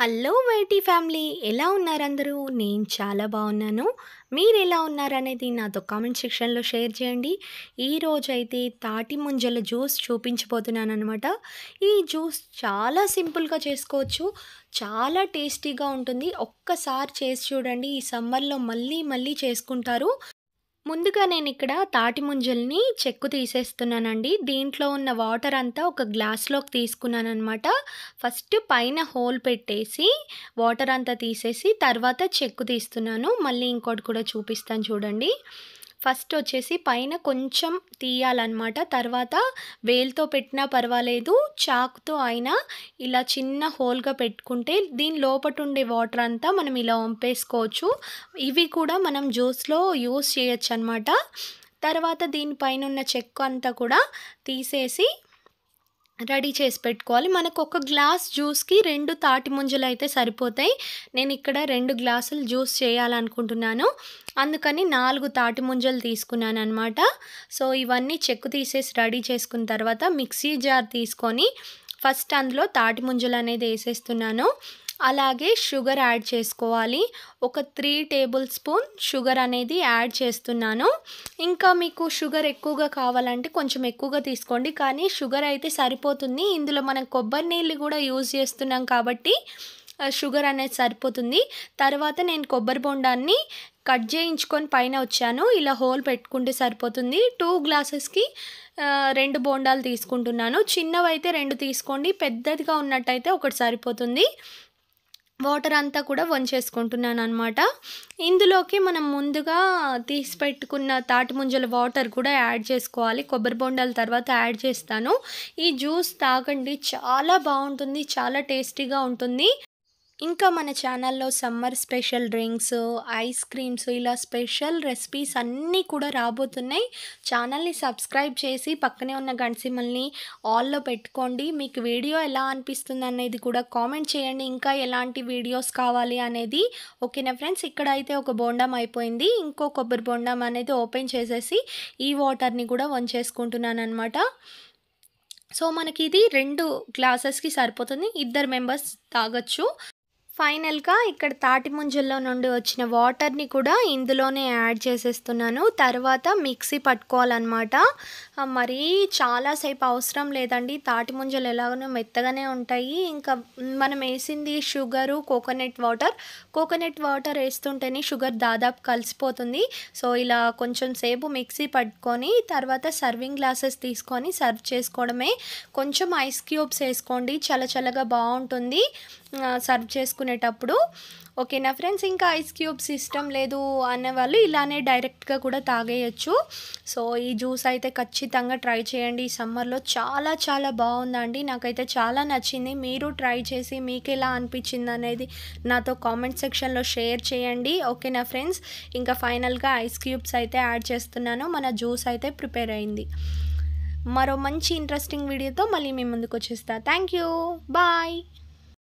hello YT family ఎలా ఉన్నారందరూ నేను చాలా బాగున్నాను మీరు ఎలా ఉన్నారనేది నాతో కామెంట్ సెక్షన్లో షేర్ చేయండి ఈరోజు అయితే తాటి ముంజల జ్యూస్ చూపించబోతున్నాను అనమాట ఈ జ్యూస్ చాలా సింపుల్గా చేసుకోవచ్చు చాలా టేస్టీగా ఉంటుంది ఒక్కసారి చేసి చూడండి ఈ సమ్మర్లో మళ్ళీ మళ్ళీ చేసుకుంటారు ముందుగా నేను ఇక్కడ తాటి ముంజల్ని చెక్కు తీసేస్తున్నానండి దీంట్లో ఉన్న వాటర్ అంతా ఒక గ్లాస్లోకి తీసుకున్నాను అనమాట ఫస్ట్ పైన హోల్ పెట్టేసి వాటర్ అంతా తీసేసి తర్వాత చెక్కు తీస్తున్నాను మళ్ళీ ఇంకోటి కూడా చూపిస్తాను చూడండి ఫస్ట్ వచ్చేసి పైన కొంచెం తీయాలన్నమాట తర్వాత వేల్తో పెట్టినా పర్వాలేదు చాక్తో అయినా ఇలా చిన్న హోల్గా పెట్టుకుంటే దీని లోపట ఉండే వాటర్ అంతా మనం ఇలా వంపేసుకోవచ్చు ఇవి కూడా మనం జ్యూస్లో యూస్ చేయొచ్చు అనమాట తర్వాత దీనిపైన ఉన్న చెక్కు అంతా కూడా తీసేసి రెడీ చేసి పెట్టుకోవాలి మనకు ఒక గ్లాస్ జ్యూస్కి రెండు తాటి ముంజలు అయితే సరిపోతాయి నేను ఇక్కడ రెండు గ్లాసులు జ్యూస్ చేయాలనుకుంటున్నాను అందుకని నాలుగు తాటి ముంజలు తీసుకున్నాను అనమాట సో ఇవన్నీ చెక్కు తీసేసి రెడీ చేసుకున్న తర్వాత మిక్సీ జార్ తీసుకొని ఫస్ట్ అందులో తాటి ముంజలు అనేది వేసేస్తున్నాను అలాగే షుగర్ యాడ్ చేసుకోవాలి ఒక త్రీ టేబుల్ స్పూన్ షుగర్ అనేది యాడ్ చేస్తున్నాను ఇంకా మీకు షుగర్ ఎక్కువగా కావాలంటే కొంచెం ఎక్కువగా తీసుకోండి కానీ షుగర్ అయితే సరిపోతుంది ఇందులో మనం కొబ్బరి నీళ్ళు కూడా యూజ్ చేస్తున్నాం కాబట్టి షుగర్ అనేది సరిపోతుంది తర్వాత నేను కొబ్బరి బొండాన్ని కట్ చేయించుకొని పైన వచ్చాను ఇలా హోల్ పెట్టుకుంటే సరిపోతుంది టూ గ్లాసెస్కి రెండు బోండాలు తీసుకుంటున్నాను చిన్నవైతే రెండు తీసుకోండి పెద్దదిగా ఉన్నట్టయితే ఒకటి సరిపోతుంది వాటర్ అంతా కూడా వంచేసుకుంటున్నాను అనమాట ఇందులోకి మనం ముందుగా తీసి పెట్టుకున్న తాటి ముంజల వాటర్ కూడా యాడ్ చేసుకోవాలి కొబ్బరి బొండాల తర్వాత యాడ్ చేస్తాను ఈ జ్యూస్ తాగండి చాలా బాగుంటుంది చాలా టేస్టీగా ఉంటుంది ఇంకా మన ఛానల్లో summer special drinks ice creams ఇలా స్పెషల్ రెసిపీస్ అన్నీ కూడా రాబోతున్నాయి ఛానల్ని సబ్స్క్రైబ్ చేసి పక్కనే ఉన్న గంటసిమల్ని ఆల్లో పెట్టుకోండి మీకు వీడియో ఎలా అనిపిస్తుంది అనేది కూడా కామెంట్ చేయండి ఇంకా ఎలాంటి వీడియోస్ కావాలి అనేది ఓకేనా ఫ్రెండ్స్ ఇక్కడ అయితే ఒక బోండం అయిపోయింది ఇంకో కొబ్బరి బోండం అనేది ఓపెన్ చేసేసి ఈ వాటర్ని కూడా వంచేసుకుంటున్నాను అనమాట సో మనకి ఇది రెండు గ్లాసెస్కి సరిపోతుంది ఇద్దరు మెంబర్స్ తాగొచ్చు ఫైనల్గా ఇక్కడ తాటి ముంజల్లో నుండి వచ్చిన వాటర్ని కూడా ఇందులోనే యాడ్ చేసేస్తున్నాను తర్వాత మిక్సీ పట్టుకోవాలన్నమాట మరీ చాలాసేపు అవసరం లేదండి తాటి ముంజలు ఎలాగనో మెత్తగానే ఉంటాయి ఇంకా మనం వేసింది sugar coconut water coconut water వేస్తుంటేనే షుగర్ దాదాపు కలిసిపోతుంది సో ఇలా కొంచెం సేపు మిక్సీ పట్టుకొని తర్వాత సర్వింగ్ గ్లాసెస్ తీసుకొని సర్వ్ చేసుకోవడమే కొంచెం ఐస్ క్యూబ్స్ వేసుకోండి చల్ల చల్లగా బాగుంటుంది సర్వ్ చేసుకుని ఓకే ఓకేనా ఫ్రెండ్స్ ఇంకా ఐస్ క్యూబ్స్ ఇష్టం లేదు అనేవాళ్ళు ఇలానే డైరెక్ట్గా కూడా తాగేయచ్చు సో ఈ జ్యూస్ అయితే ఖచ్చితంగా ట్రై చేయండి ఈ సమ్మర్లో చాలా చాలా బాగుందండి నాకైతే చాలా నచ్చింది మీరు ట్రై చేసి మీకు ఎలా అనిపించింది అనేది నాతో కామెంట్ సెక్షన్లో షేర్ చేయండి ఓకేనా ఫ్రెండ్స్ ఇంకా ఫైనల్గా ఐస్ క్యూబ్స్ అయితే యాడ్ చేస్తున్నాను మన జ్యూస్ అయితే ప్రిపేర్ అయింది మరో మంచి ఇంట్రెస్టింగ్ వీడియోతో మళ్ళీ మీ ముందుకు వచ్చేస్తా థ్యాంక్ యూ బాయ్